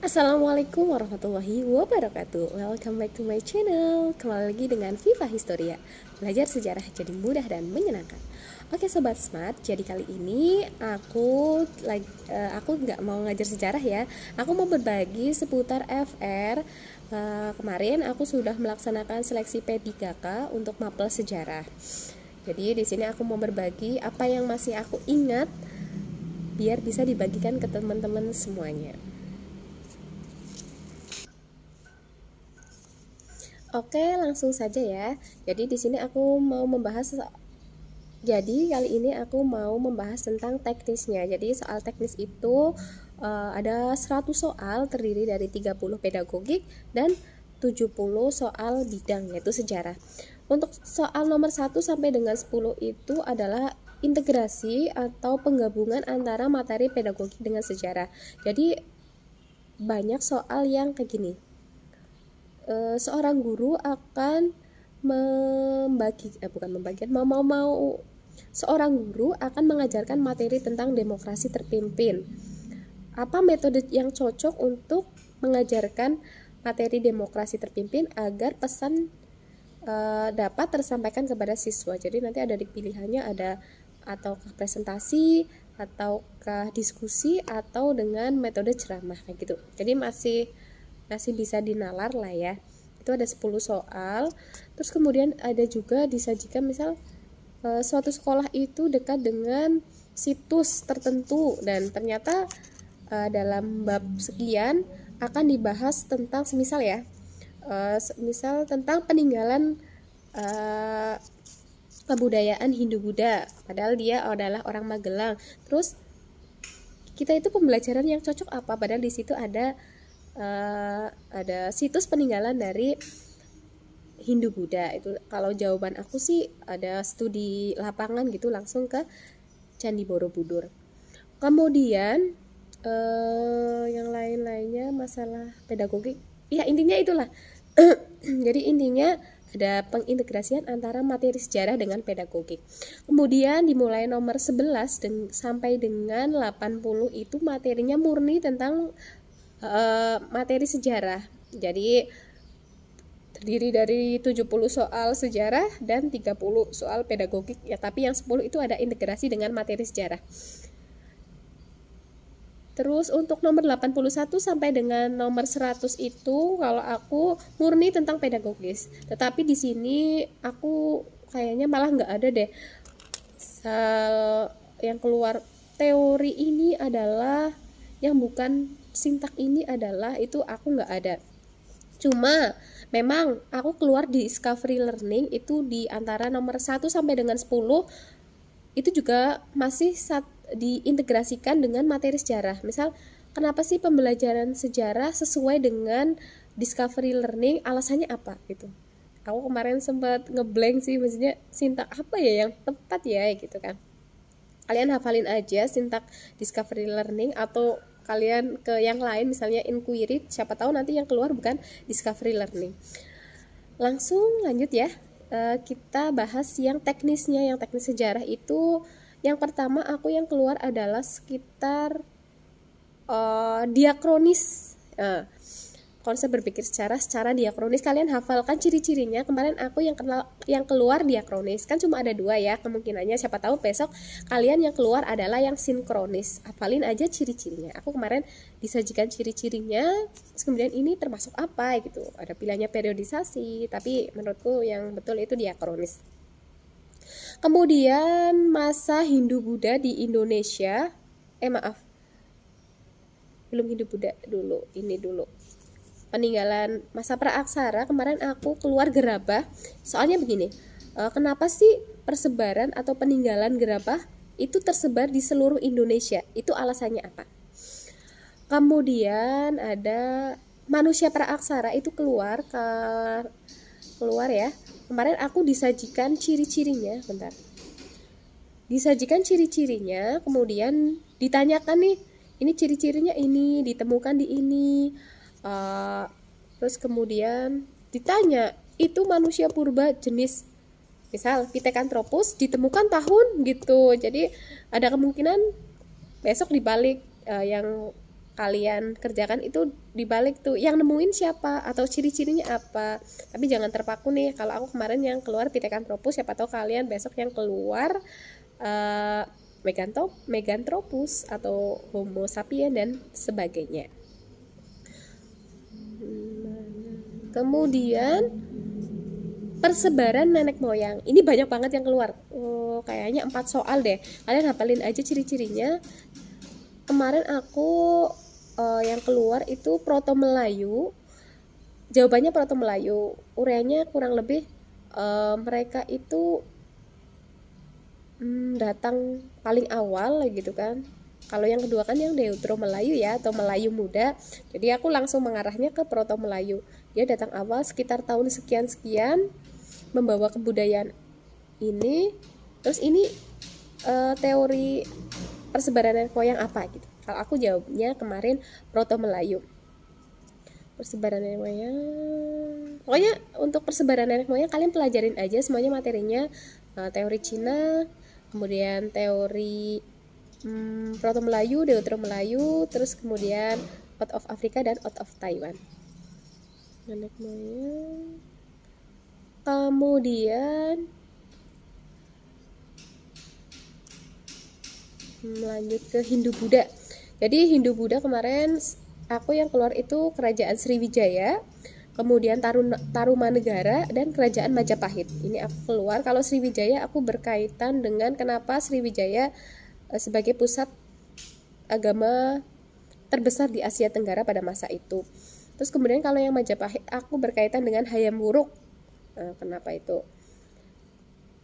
Assalamualaikum warahmatullahi wabarakatuh Welcome back to my channel Kembali lagi dengan Viva Historia Belajar sejarah jadi mudah dan menyenangkan Oke Sobat Smart, jadi kali ini aku eh, aku nggak mau ngajar sejarah ya Aku mau berbagi seputar FR eh, Kemarin aku sudah melaksanakan seleksi P3K untuk mapel sejarah Jadi di sini aku mau berbagi apa yang masih aku ingat Biar bisa dibagikan ke teman-teman semuanya Oke, langsung saja ya. Jadi di sini aku mau membahas jadi kali ini aku mau membahas tentang teknisnya. Jadi soal teknis itu uh, ada 100 soal terdiri dari 30 pedagogik dan 70 soal bidang yaitu sejarah. Untuk soal nomor 1 sampai dengan 10 itu adalah integrasi atau penggabungan antara materi pedagogik dengan sejarah. Jadi banyak soal yang kayak gini. Eh, seorang guru akan membagi eh, bukan membagikan mau mau mau seorang guru akan mengajarkan materi tentang demokrasi terpimpin. Apa metode yang cocok untuk mengajarkan materi demokrasi terpimpin agar pesan e, dapat tersampaikan kepada siswa. Jadi nanti ada di pilihannya ada ataukah presentasi ataukah diskusi atau dengan metode ceramah kayak gitu. Jadi masih masih bisa dinalar lah ya itu ada 10 soal terus kemudian ada juga disajikan misal eh, suatu sekolah itu dekat dengan situs tertentu dan ternyata eh, dalam bab sekian akan dibahas tentang semisal ya eh, misal tentang peninggalan kebudayaan Hindu Buddha padahal dia adalah orang Magelang terus kita itu pembelajaran yang cocok apa padahal di situ ada uh, ada situs peninggalan dari Hindu Buddha itu kalau jawaban aku sih ada studi lapangan gitu langsung ke Candi Borobudur kemudian uh, yang lain-lainnya masalah pedagogik ya intinya itulah jadi intinya ada pengintegrasian antara materi sejarah dengan pedagogik. Kemudian dimulai nomor 11 deng sampai dengan 80 itu materinya murni tentang Eh, materi sejarah. Jadi terdiri dari 70 soal sejarah dan 30 soal pedagogik ya tapi yang 10 itu ada integrasi dengan materi sejarah. Terus untuk nomor 81 sampai dengan nomor 100 itu kalau aku murni tentang pedagogis. Tetapi di sini aku kayaknya malah nggak ada deh. Sel yang keluar teori ini adalah yang bukan sintak ini adalah itu aku nggak ada cuma memang aku keluar di discovery learning itu di antara nomor 1 sampai dengan 10 itu juga masih sat, diintegrasikan dengan materi sejarah misal kenapa sih pembelajaran sejarah sesuai dengan discovery learning alasannya apa gitu aku kemarin sempat ngeblank sih maksudnya sintak apa ya yang tepat ya gitu kan kalian hafalin aja sintak discovery learning atau kalian ke yang lain misalnya inquiry siapa tahu nanti yang keluar bukan discovery learning langsung lanjut ya eh, kita bahas yang teknisnya yang teknis sejarah itu yang pertama aku yang keluar adalah sekitar uh, diakronis uh, konsep berpikir secara secara diakronis kalian hafalkan ciri-cirinya kemarin aku yang kenal yang keluar diakronis kan cuma ada dua ya kemungkinannya siapa tahu besok kalian yang keluar adalah yang sinkronis hafalin aja ciri-cirinya aku kemarin disajikan ciri-cirinya kemudian ini termasuk apa gitu ada pilihannya periodisasi tapi menurutku yang betul itu diakronis kemudian masa Hindu Buddha di Indonesia eh maaf belum Hindu Buddha dulu ini dulu peninggalan masa praaksara kemarin aku keluar gerabah soalnya begini eh, kenapa sih persebaran atau peninggalan gerabah itu tersebar di seluruh Indonesia itu alasannya apa kemudian ada manusia praaksara itu keluar ke keluar ya kemarin aku disajikan ciri-cirinya bentar disajikan ciri-cirinya kemudian ditanyakan nih ini ciri-cirinya ini ditemukan di ini uh, terus kemudian ditanya itu manusia purba jenis misal Pithecanthropus ditemukan tahun gitu jadi ada kemungkinan besok dibalik uh, yang kalian kerjakan itu dibalik tuh yang nemuin siapa atau ciri-cirinya apa tapi jangan terpaku nih kalau aku kemarin yang keluar Pithecanthropus siapa tahu kalian besok yang keluar uh, eh, Megantop, Megantropus atau Homo sapien dan sebagainya kemudian persebaran nenek moyang ini banyak banget yang keluar oh, kayaknya empat soal deh kalian hafalin aja ciri-cirinya kemarin aku uh, yang keluar itu proto Melayu jawabannya proto Melayu ureanya kurang lebih uh, mereka itu hmm, datang paling awal gitu kan kalau yang kedua kan yang Deutro Melayu ya atau Melayu muda jadi aku langsung mengarahnya ke proto Melayu dia datang awal sekitar tahun sekian-sekian membawa kebudayaan ini. Terus ini e, teori persebaran nenek moyang apa gitu. Kalau aku jawabnya kemarin Proto Melayu. Persebaran nenek moyang. Pokoknya untuk persebaran nenek moyang kalian pelajarin aja semuanya materinya e, teori Cina, kemudian teori hmm, Proto Melayu, Deutero Melayu, terus kemudian out of Afrika dan out of Taiwan anak Maya, kemudian melanjut ke Hindu Buddha jadi Hindu Buddha kemarin aku yang keluar itu kerajaan Sriwijaya kemudian taruma Tarumanegara dan kerajaan Majapahit ini aku keluar kalau Sriwijaya aku berkaitan dengan kenapa Sriwijaya eh, sebagai pusat agama terbesar di Asia Tenggara pada masa itu terus kemudian kalau yang Majapahit aku berkaitan dengan Hayam Wuruk nah, kenapa itu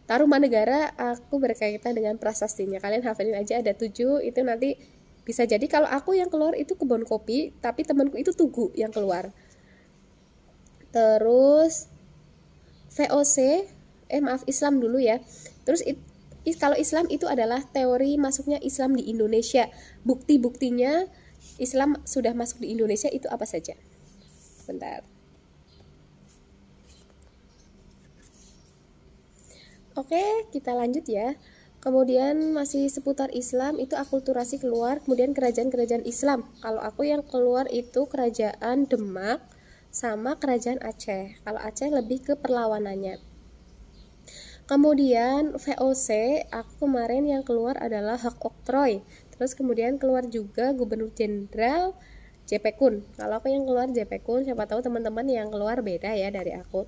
Tarumanegara aku berkaitan dengan prasastinya kalian hafalin aja ada tujuh itu nanti bisa jadi kalau aku yang keluar itu kebun kopi tapi temanku itu tugu yang keluar terus VOC eh maaf Islam dulu ya terus it, it, kalau Islam itu adalah teori masuknya Islam di Indonesia bukti-buktinya Islam sudah masuk di Indonesia itu apa saja sebentar oke kita lanjut ya kemudian masih seputar Islam itu akulturasi keluar kemudian kerajaan-kerajaan Islam kalau aku yang keluar itu kerajaan Demak sama kerajaan Aceh kalau Aceh lebih ke perlawanannya Kemudian VOC, aku kemarin yang keluar adalah hak oktroy. Terus kemudian keluar juga Gubernur Jenderal JP Kun kalau aku yang keluar JP Kun siapa tahu teman-teman yang keluar beda ya dari aku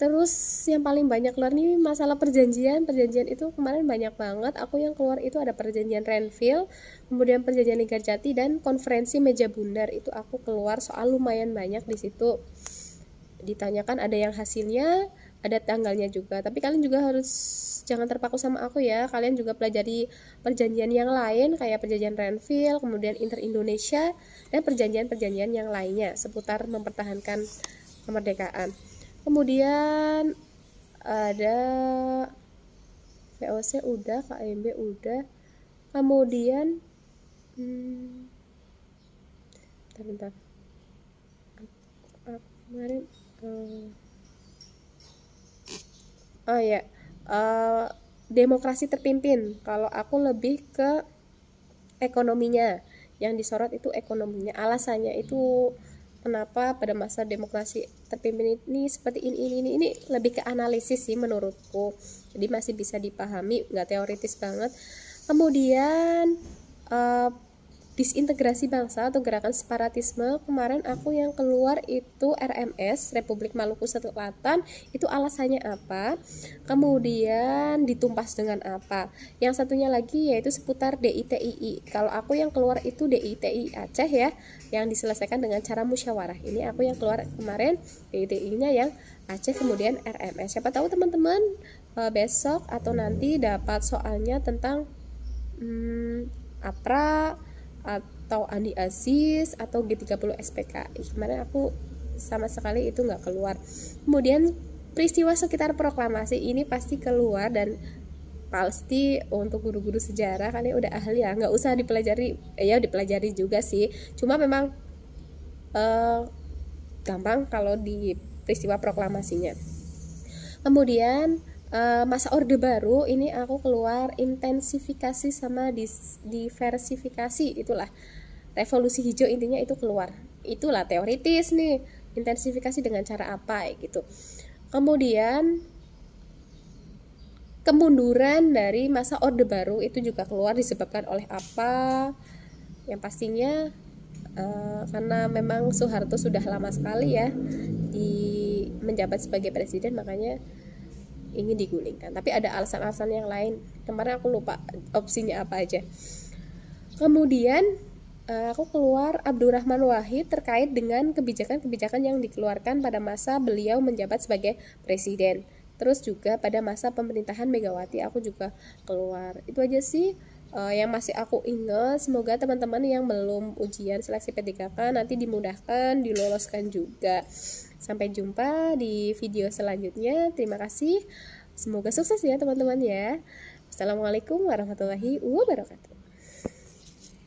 terus yang paling banyak keluar nih masalah perjanjian perjanjian itu kemarin banyak banget aku yang keluar itu ada perjanjian Renville kemudian perjanjian Liga Jati dan konferensi meja bundar itu aku keluar soal lumayan banyak di situ ditanyakan ada yang hasilnya ada tanggalnya juga tapi kalian juga harus jangan terpaku sama aku ya kalian juga pelajari perjanjian yang lain kayak perjanjian Renville kemudian Inter Indonesia dan perjanjian-perjanjian yang lainnya seputar mempertahankan kemerdekaan kemudian ada VOC udah KMB udah kemudian hmm, bentar bentar kemarin hmm, oh ya uh, demokrasi terpimpin kalau aku lebih ke ekonominya yang disorot itu ekonominya alasannya itu kenapa pada masa demokrasi terpimpin ini seperti ini ini ini, ini lebih ke analisis sih menurutku jadi masih bisa dipahami nggak teoritis banget kemudian uh, disintegrasi bangsa atau gerakan separatisme kemarin aku yang keluar itu RMS Republik Maluku Selatan itu alasannya apa kemudian ditumpas dengan apa yang satunya lagi yaitu seputar DITII kalau aku yang keluar itu DITII Aceh ya yang diselesaikan dengan cara musyawarah ini aku yang keluar kemarin DITI nya yang Aceh kemudian RMS siapa tahu teman-teman eh, besok atau nanti dapat soalnya tentang hmm, APRA atau Andi Aziz atau G30 SPKI kemarin aku sama sekali itu nggak keluar kemudian peristiwa sekitar proklamasi ini pasti keluar dan pasti untuk guru-guru sejarah kan udah ahli ya nggak usah dipelajari eh, ya dipelajari juga sih cuma memang eh, gampang kalau di peristiwa proklamasinya kemudian Eh, masa orde baru ini aku keluar intensifikasi sama dis, diversifikasi itulah revolusi hijau intinya itu keluar itulah teoritis nih intensifikasi dengan cara apa gitu kemudian kemunduran dari masa orde baru itu juga keluar disebabkan oleh apa yang pastinya uh, karena memang Soeharto sudah lama sekali ya di menjabat sebagai presiden makanya ingin digulingkan tapi ada alasan-alasan yang lain kemarin aku lupa opsinya apa aja kemudian eh, aku keluar Abdurrahman Wahid terkait dengan kebijakan-kebijakan yang dikeluarkan pada masa beliau menjabat sebagai presiden terus juga pada masa pemerintahan Megawati aku juga keluar itu aja sih uh, yang masih aku ingat semoga teman-teman yang belum ujian seleksi P3K nanti dimudahkan diloloskan juga sampai jumpa di video selanjutnya terima kasih semoga sukses ya teman-teman ya Assalamualaikum warahmatullahi wabarakatuh